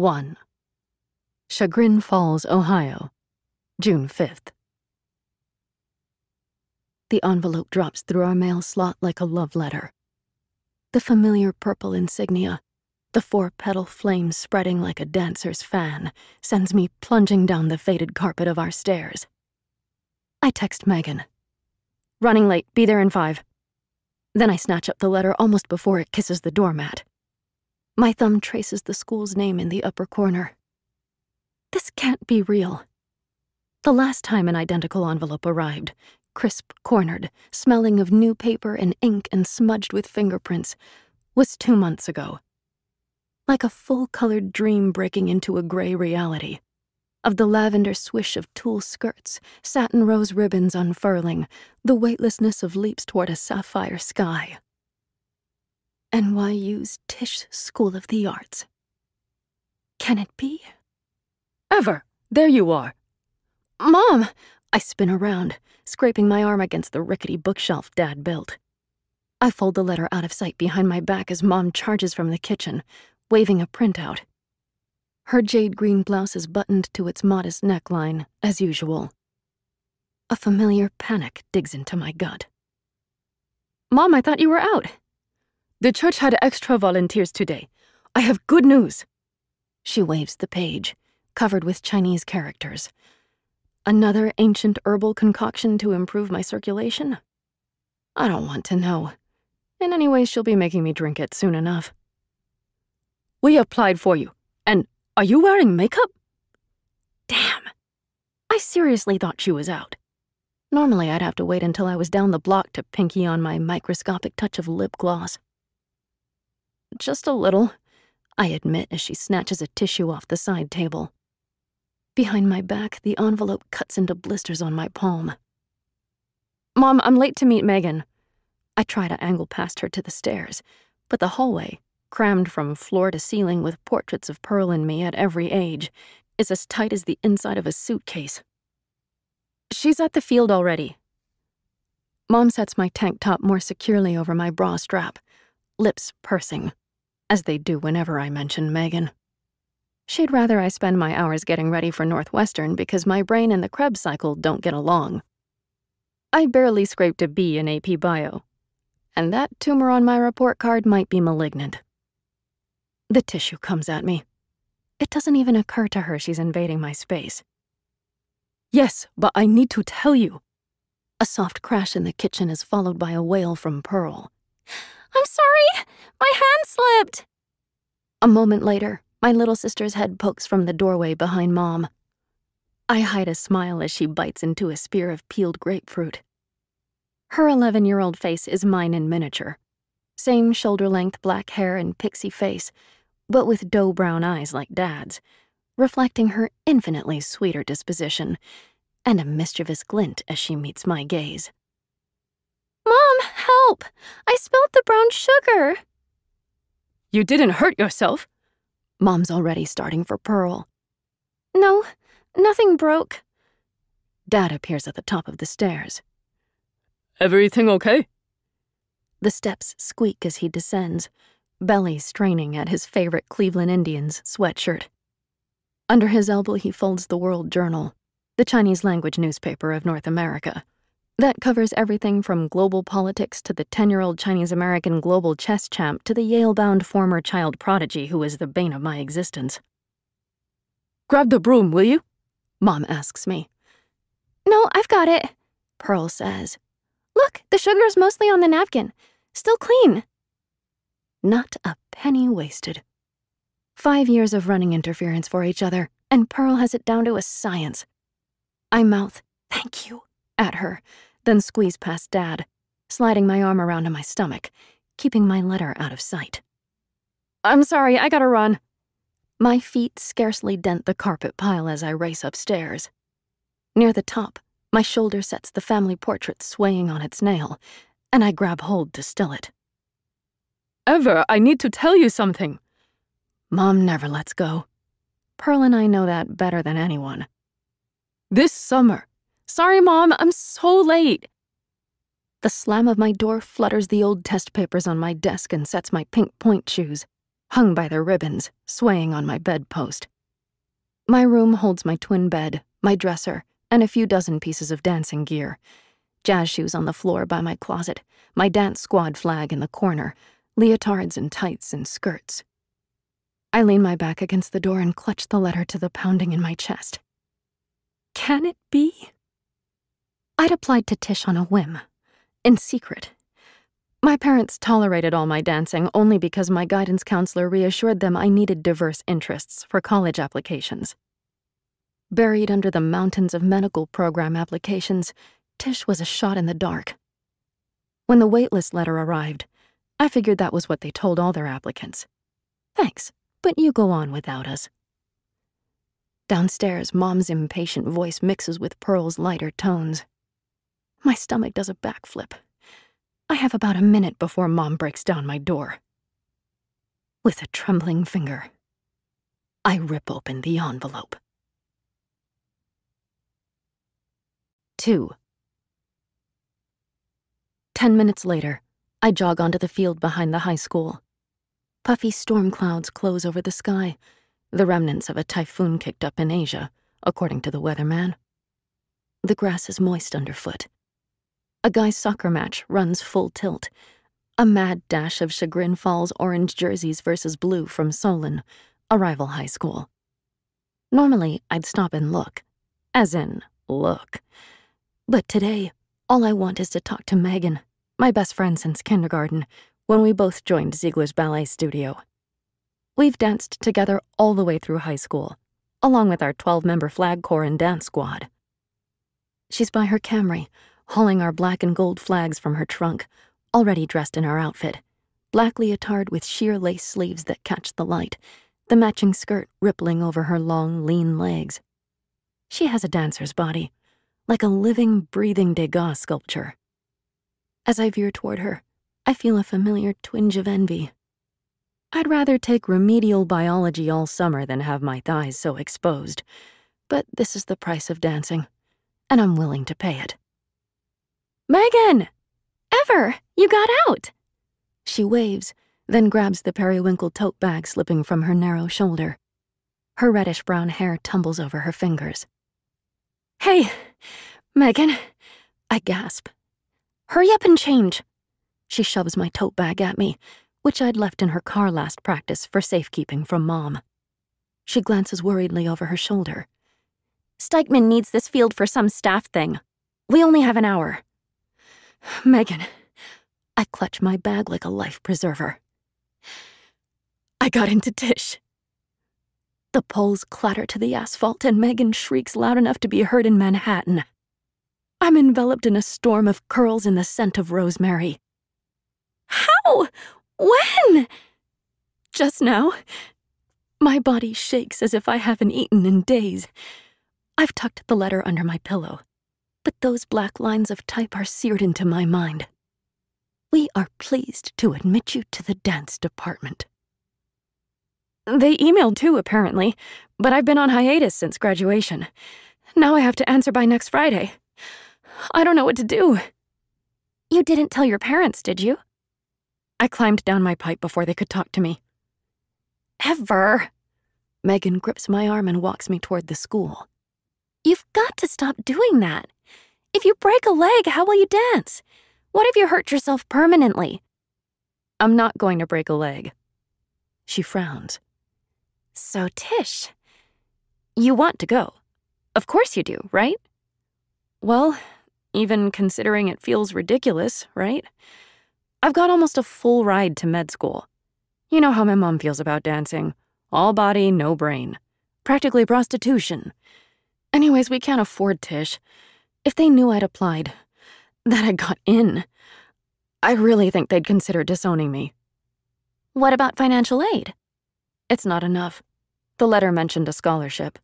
1. Chagrin Falls, Ohio, June 5th. The envelope drops through our mail slot like a love letter. The familiar purple insignia, the four petal flame spreading like a dancer's fan, sends me plunging down the faded carpet of our stairs. I text Megan. Running late, be there in five. Then I snatch up the letter almost before it kisses the doormat. My thumb traces the school's name in the upper corner. This can't be real. The last time an identical envelope arrived, crisp, cornered, smelling of new paper and ink and smudged with fingerprints, was two months ago. Like a full-colored dream breaking into a gray reality. Of the lavender swish of tulle skirts, satin rose ribbons unfurling, the weightlessness of leaps toward a sapphire sky. NYU's Tisch School of the Arts. Can it be? Ever, there you are. Mom! I spin around, scraping my arm against the rickety bookshelf Dad built. I fold the letter out of sight behind my back as Mom charges from the kitchen, waving a printout. Her jade green blouse is buttoned to its modest neckline, as usual. A familiar panic digs into my gut. Mom, I thought you were out. The church had extra volunteers today. I have good news. She waves the page, covered with Chinese characters. Another ancient herbal concoction to improve my circulation? I don't want to know. And anyway, she'll be making me drink it soon enough. We applied for you. And are you wearing makeup? Damn. I seriously thought she was out. Normally, I'd have to wait until I was down the block to pinky on my microscopic touch of lip gloss. Just a little, I admit as she snatches a tissue off the side table. Behind my back, the envelope cuts into blisters on my palm. Mom, I'm late to meet Megan. I try to angle past her to the stairs, but the hallway, crammed from floor to ceiling with portraits of Pearl and me at every age, is as tight as the inside of a suitcase. She's at the field already. Mom sets my tank top more securely over my bra strap, lips pursing as they do whenever I mention Megan. She'd rather I spend my hours getting ready for Northwestern because my brain and the Krebs cycle don't get along. I barely scraped a B in AP Bio, and that tumor on my report card might be malignant. The tissue comes at me. It doesn't even occur to her she's invading my space. Yes, but I need to tell you. A soft crash in the kitchen is followed by a wail from Pearl. I'm sorry, my hand slipped. A moment later, my little sister's head pokes from the doorway behind Mom. I hide a smile as she bites into a spear of peeled grapefruit. Her 11 year old face is mine in miniature. Same shoulder length black hair and pixie face, but with doe brown eyes like Dad's, reflecting her infinitely sweeter disposition and a mischievous glint as she meets my gaze. Mom, help! I spilled the brown sugar. You didn't hurt yourself. Mom's already starting for Pearl. No, nothing broke. Dad appears at the top of the stairs. Everything okay? The steps squeak as he descends, belly straining at his favorite Cleveland Indians sweatshirt. Under his elbow, he folds the World Journal, the Chinese language newspaper of North America. That covers everything from global politics to the 10 year old Chinese American global chess champ to the Yale bound former child prodigy who is the bane of my existence. Grab the broom, will you? Mom asks me. No, I've got it, Pearl says. Look, the sugar's mostly on the napkin. Still clean. Not a penny wasted. Five years of running interference for each other, and Pearl has it down to a science. I mouth, thank you, at her then squeeze past Dad, sliding my arm around to my stomach, keeping my letter out of sight. I'm sorry, I gotta run. My feet scarcely dent the carpet pile as I race upstairs. Near the top, my shoulder sets the family portrait swaying on its nail, and I grab hold to still it. Ever, I need to tell you something. Mom never lets go. Pearl and I know that better than anyone. This summer, Sorry, Mom, I'm so late. The slam of my door flutters the old test papers on my desk and sets my pink point shoes, hung by their ribbons, swaying on my bedpost. My room holds my twin bed, my dresser, and a few dozen pieces of dancing gear. Jazz shoes on the floor by my closet, my dance squad flag in the corner, leotards and tights and skirts. I lean my back against the door and clutch the letter to the pounding in my chest. Can it be? I'd applied to Tish on a whim, in secret. My parents tolerated all my dancing only because my guidance counselor reassured them I needed diverse interests for college applications. Buried under the mountains of medical program applications, Tish was a shot in the dark. When the waitlist letter arrived, I figured that was what they told all their applicants. Thanks, but you go on without us. Downstairs, Mom's impatient voice mixes with Pearl's lighter tones. My stomach does a backflip. I have about a minute before Mom breaks down my door. With a trembling finger, I rip open the envelope. 2. Ten minutes later, I jog onto the field behind the high school. Puffy storm clouds close over the sky, the remnants of a typhoon kicked up in Asia, according to the weatherman. The grass is moist underfoot, a guy's soccer match runs full tilt. A mad dash of Chagrin Falls orange jerseys versus blue from Solon, a rival high school. Normally, I'd stop and look. As in, look. But today, all I want is to talk to Megan, my best friend since kindergarten, when we both joined Ziegler's ballet studio. We've danced together all the way through high school, along with our 12 member flag corps and dance squad. She's by her Camry, hauling our black and gold flags from her trunk, already dressed in our outfit. Black leotard with sheer lace sleeves that catch the light, the matching skirt rippling over her long, lean legs. She has a dancer's body, like a living, breathing Degas sculpture. As I veer toward her, I feel a familiar twinge of envy. I'd rather take remedial biology all summer than have my thighs so exposed, but this is the price of dancing, and I'm willing to pay it. Megan! Ever! You got out! She waves, then grabs the periwinkle tote bag slipping from her narrow shoulder. Her reddish brown hair tumbles over her fingers. Hey, Megan, I gasp. Hurry up and change. She shoves my tote bag at me, which I'd left in her car last practice for safekeeping from Mom. She glances worriedly over her shoulder. Steichman needs this field for some staff thing. We only have an hour. Megan, I clutch my bag like a life preserver. I got into Tish. The poles clatter to the asphalt, and Megan shrieks loud enough to be heard in Manhattan. I'm enveloped in a storm of curls and the scent of rosemary. How? When? Just now. My body shakes as if I haven't eaten in days. I've tucked the letter under my pillow but those black lines of type are seared into my mind. We are pleased to admit you to the dance department. They emailed too, apparently, but I've been on hiatus since graduation. Now I have to answer by next Friday. I don't know what to do. You didn't tell your parents, did you? I climbed down my pipe before they could talk to me. Ever. Megan grips my arm and walks me toward the school. You've got to stop doing that. If you break a leg, how will you dance? What if you hurt yourself permanently? I'm not going to break a leg. She frowned. So, Tish, you want to go. Of course you do, right? Well, even considering it feels ridiculous, right? I've got almost a full ride to med school. You know how my mom feels about dancing all body, no brain, practically prostitution. Anyways, we can't afford Tish. If they knew I'd applied, that I got in, I really think they'd consider disowning me. What about financial aid? It's not enough. The letter mentioned a scholarship.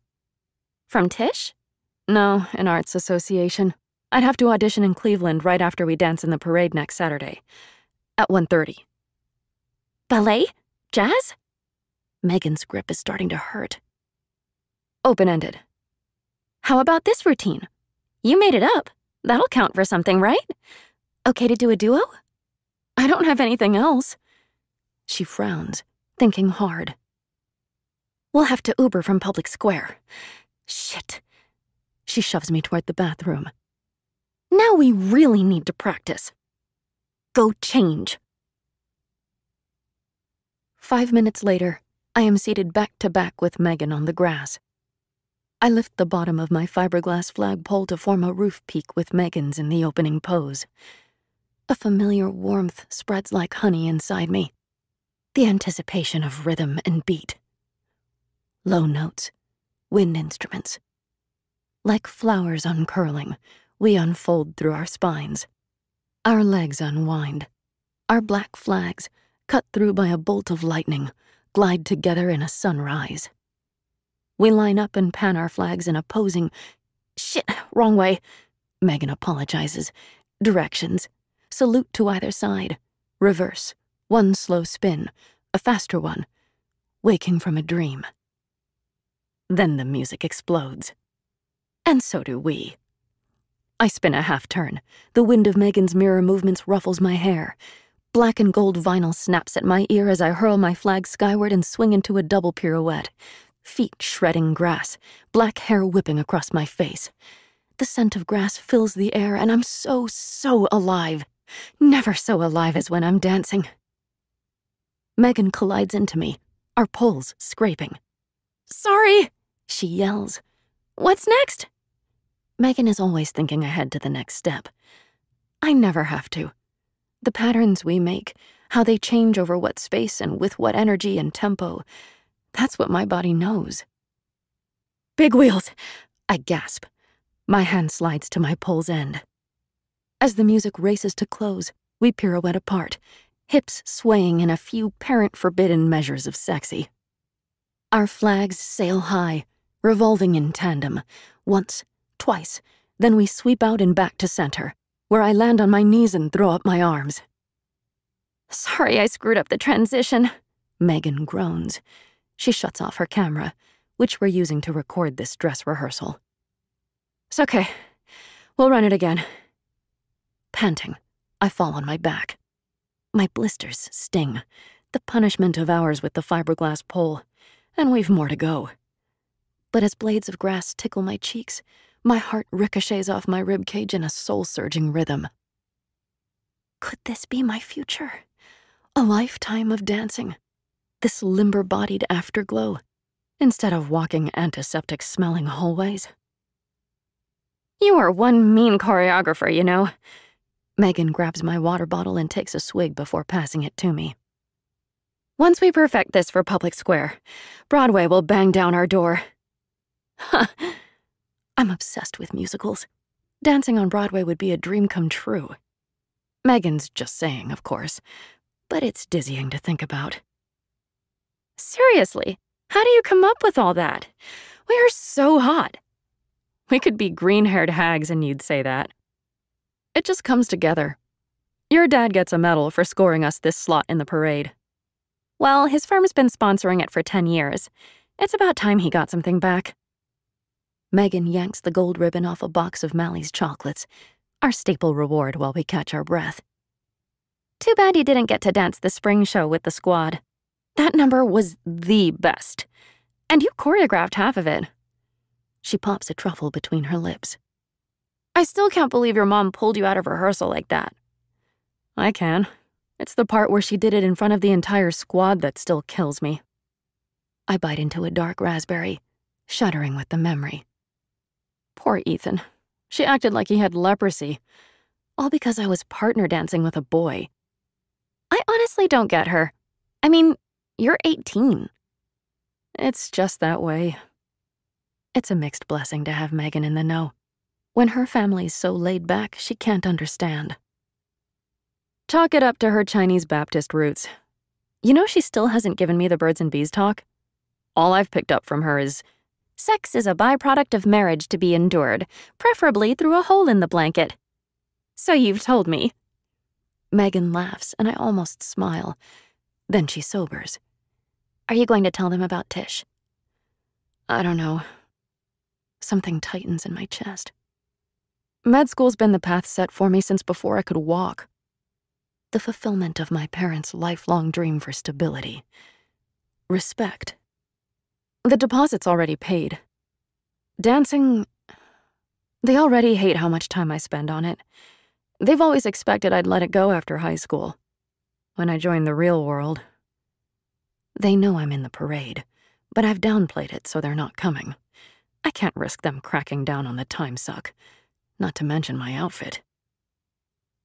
From Tish? No, an arts association. I'd have to audition in Cleveland right after we dance in the parade next Saturday at 1:30. Ballet? Jazz? Megan's grip is starting to hurt. Open-ended. How about this routine? You made it up. That'll count for something, right? Okay to do a duo? I don't have anything else. She frowns, thinking hard. We'll have to Uber from Public Square. Shit. She shoves me toward the bathroom. Now we really need to practice. Go change. Five minutes later, I am seated back to back with Megan on the grass. I lift the bottom of my fiberglass flagpole to form a roof peak with Megan's in the opening pose. A familiar warmth spreads like honey inside me. The anticipation of rhythm and beat. Low notes, wind instruments. Like flowers uncurling, we unfold through our spines. Our legs unwind. Our black flags, cut through by a bolt of lightning, glide together in a sunrise. We line up and pan our flags in opposing. Shit, wrong way. Megan apologizes. Directions. Salute to either side. Reverse. One slow spin. A faster one. Waking from a dream. Then the music explodes. And so do we. I spin a half turn. The wind of Megan's mirror movements ruffles my hair. Black and gold vinyl snaps at my ear as I hurl my flag skyward and swing into a double pirouette feet shredding grass, black hair whipping across my face. The scent of grass fills the air, and I'm so, so alive. Never so alive as when I'm dancing. Megan collides into me, our poles scraping. Sorry, she yells. What's next? Megan is always thinking ahead to the next step. I never have to. The patterns we make, how they change over what space and with what energy and tempo, that's what my body knows. Big wheels! I gasp. My hand slides to my pole's end. As the music races to close, we pirouette apart, hips swaying in a few parent-forbidden measures of sexy. Our flags sail high, revolving in tandem, once, twice, then we sweep out and back to center, where I land on my knees and throw up my arms. Sorry I screwed up the transition, Megan groans, she shuts off her camera, which we're using to record this dress rehearsal. It's okay. We'll run it again. Panting, I fall on my back. My blisters sting, the punishment of ours with the fiberglass pole, and we've more to go. But as blades of grass tickle my cheeks, my heart ricochets off my ribcage in a soul-surging rhythm. Could this be my future? A lifetime of dancing, this limber bodied afterglow, instead of walking antiseptic smelling hallways. You are one mean choreographer, you know. Megan grabs my water bottle and takes a swig before passing it to me. Once we perfect this for Public Square, Broadway will bang down our door. Huh. I'm obsessed with musicals. Dancing on Broadway would be a dream come true. Megan's just saying, of course, but it's dizzying to think about. Seriously, how do you come up with all that? We are so hot. We could be green haired hags and you'd say that. It just comes together. Your dad gets a medal for scoring us this slot in the parade. Well, his firm's been sponsoring it for 10 years. It's about time he got something back. Megan yanks the gold ribbon off a box of Mally's chocolates, our staple reward while we catch our breath. Too bad you didn't get to dance the spring show with the squad. That number was the best. And you choreographed half of it. She pops a truffle between her lips. I still can't believe your mom pulled you out of rehearsal like that. I can. It's the part where she did it in front of the entire squad that still kills me. I bite into a dark raspberry, shuddering with the memory. Poor Ethan. She acted like he had leprosy, all because I was partner dancing with a boy. I honestly don't get her. I mean, you're 18. It's just that way. It's a mixed blessing to have Megan in the know. When her family's so laid back, she can't understand. Talk it up to her Chinese Baptist roots. You know she still hasn't given me the birds and bees talk? All I've picked up from her is, sex is a byproduct of marriage to be endured, preferably through a hole in the blanket. So you've told me. Megan laughs, and I almost smile. Then she sobers. Are you going to tell them about Tish? I don't know. Something tightens in my chest. Med school's been the path set for me since before I could walk. The fulfillment of my parents' lifelong dream for stability. Respect. The deposit's already paid. Dancing, they already hate how much time I spend on it. They've always expected I'd let it go after high school. When I joined the real world, they know I'm in the parade, but I've downplayed it so they're not coming. I can't risk them cracking down on the time suck, not to mention my outfit.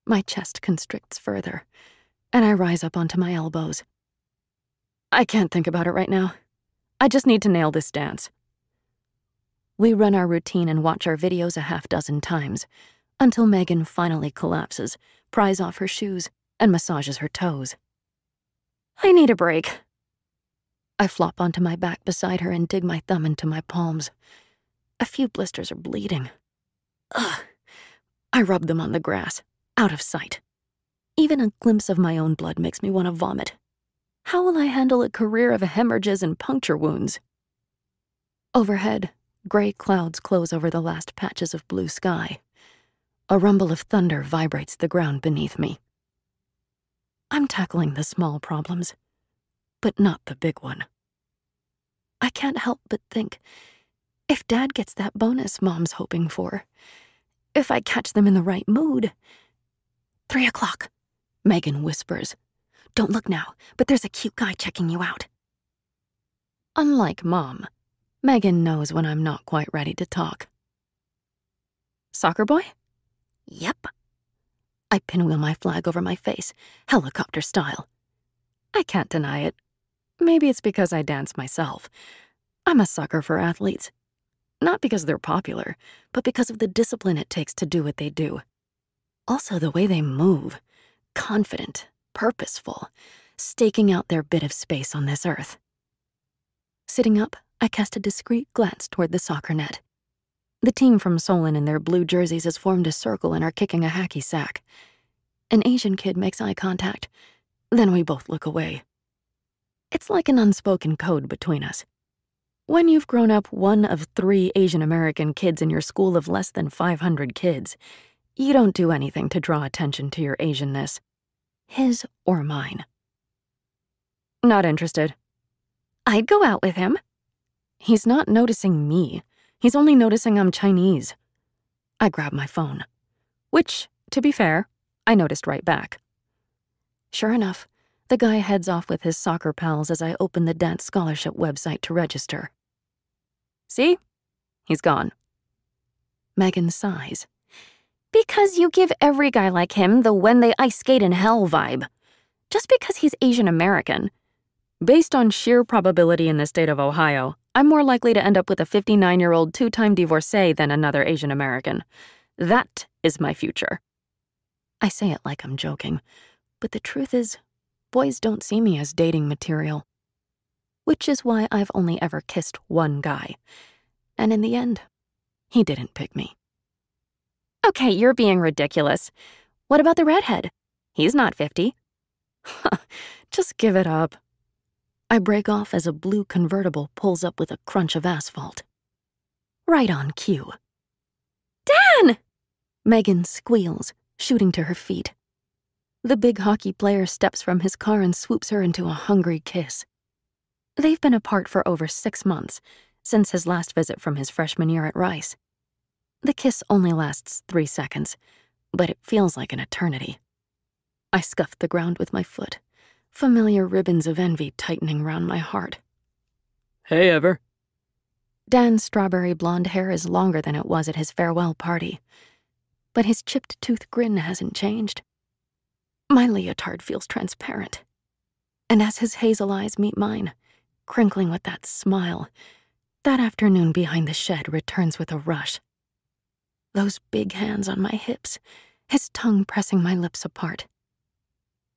My chest constricts further, and I rise up onto my elbows. I can't think about it right now. I just need to nail this dance. We run our routine and watch our videos a half dozen times until Megan finally collapses, pries off her shoes, and massages her toes. I need a break, I flop onto my back beside her and dig my thumb into my palms. A few blisters are bleeding. Ugh. I rub them on the grass, out of sight. Even a glimpse of my own blood makes me want to vomit. How will I handle a career of hemorrhages and puncture wounds? Overhead, gray clouds close over the last patches of blue sky. A rumble of thunder vibrates the ground beneath me. I'm tackling the small problems, but not the big one. I can't help but think if Dad gets that bonus Mom's hoping for, if I catch them in the right mood. Three o'clock, Megan whispers. Don't look now, but there's a cute guy checking you out. Unlike Mom, Megan knows when I'm not quite ready to talk. Soccer boy? Yep. I pinwheel my flag over my face, helicopter style. I can't deny it. Maybe it's because I dance myself. I'm a sucker for athletes. Not because they're popular, but because of the discipline it takes to do what they do. Also, the way they move confident, purposeful, staking out their bit of space on this earth. Sitting up, I cast a discreet glance toward the soccer net. The team from Solon in their blue jerseys has formed a circle and are kicking a hacky sack. An Asian kid makes eye contact. Then we both look away. It's like an unspoken code between us. When you've grown up one of three Asian American kids in your school of less than 500 kids, you don't do anything to draw attention to your Asianness, his or mine. Not interested. I'd go out with him. He's not noticing me. He's only noticing I'm Chinese. I grab my phone, which, to be fair, I noticed right back. Sure enough, the guy heads off with his soccer pals as I open the Dance Scholarship website to register. See? He's gone. Megan sighs. Because you give every guy like him the when they ice skate in hell vibe. Just because he's Asian American. Based on sheer probability in the state of Ohio, I'm more likely to end up with a 59 year old two time divorcee than another Asian American. That is my future. I say it like I'm joking, but the truth is, boys don't see me as dating material. Which is why I've only ever kissed one guy. And in the end, he didn't pick me. Okay, you're being ridiculous. What about the redhead? He's not 50. Just give it up. I break off as a blue convertible pulls up with a crunch of asphalt. Right on cue. Dan! Megan squeals, shooting to her feet. The big hockey player steps from his car and swoops her into a hungry kiss. They've been apart for over six months, since his last visit from his freshman year at Rice. The kiss only lasts three seconds, but it feels like an eternity. I scuffed the ground with my foot, familiar ribbons of envy tightening round my heart. Hey, Ever. Dan's strawberry blonde hair is longer than it was at his farewell party, but his chipped tooth grin hasn't changed. My leotard feels transparent. And as his hazel eyes meet mine, crinkling with that smile, that afternoon behind the shed returns with a rush. Those big hands on my hips, his tongue pressing my lips apart.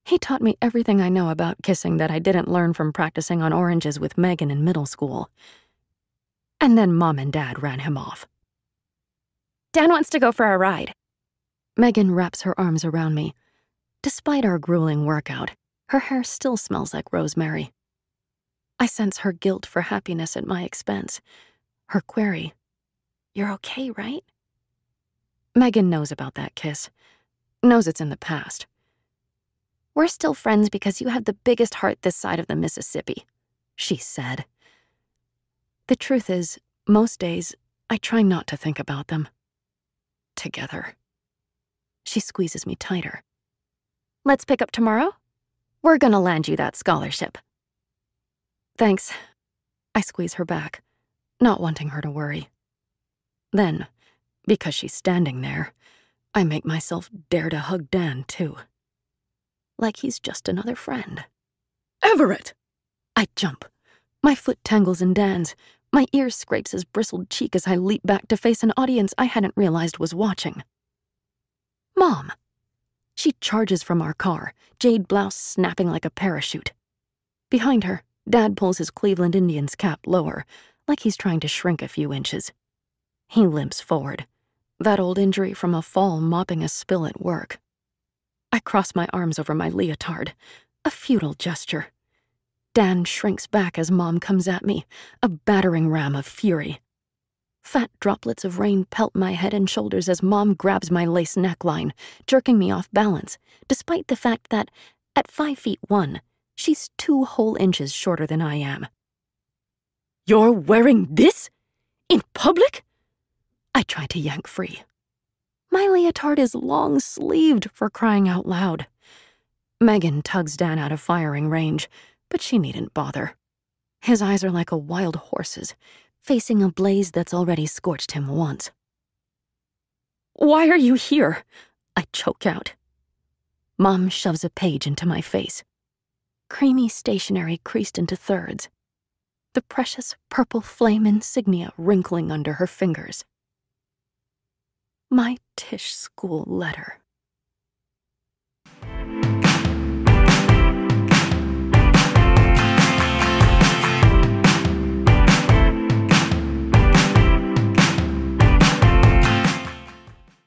He taught me everything I know about kissing that I didn't learn from practicing on oranges with Megan in middle school. And then mom and dad ran him off. Dan wants to go for a ride. Megan wraps her arms around me, Despite our grueling workout, her hair still smells like rosemary. I sense her guilt for happiness at my expense. Her query, You're okay, right? Megan knows about that kiss, knows it's in the past. We're still friends because you have the biggest heart this side of the Mississippi, she said. The truth is, most days, I try not to think about them. Together. She squeezes me tighter. Let's pick up tomorrow? We're gonna land you that scholarship. Thanks. I squeeze her back, not wanting her to worry. Then, because she's standing there, I make myself dare to hug Dan, too. Like he's just another friend. Everett! I jump. My foot tangles in Dan's. My ear scrapes his bristled cheek as I leap back to face an audience I hadn't realized was watching. Mom! She charges from our car, jade blouse snapping like a parachute. Behind her, Dad pulls his Cleveland Indians cap lower, like he's trying to shrink a few inches. He limps forward, that old injury from a fall mopping a spill at work. I cross my arms over my leotard, a futile gesture. Dan shrinks back as Mom comes at me, a battering ram of fury. Fat droplets of rain pelt my head and shoulders as Mom grabs my lace neckline, jerking me off balance, despite the fact that, at five feet one, she's two whole inches shorter than I am. You're wearing this? In public? I try to yank free. My leotard is long sleeved for crying out loud. Megan tugs Dan out of firing range, but she needn't bother. His eyes are like a wild horse's, facing a blaze that's already scorched him once. Why are you here? I choke out. Mom shoves a page into my face. Creamy stationery creased into thirds. The precious purple flame insignia wrinkling under her fingers. My Tish school letter.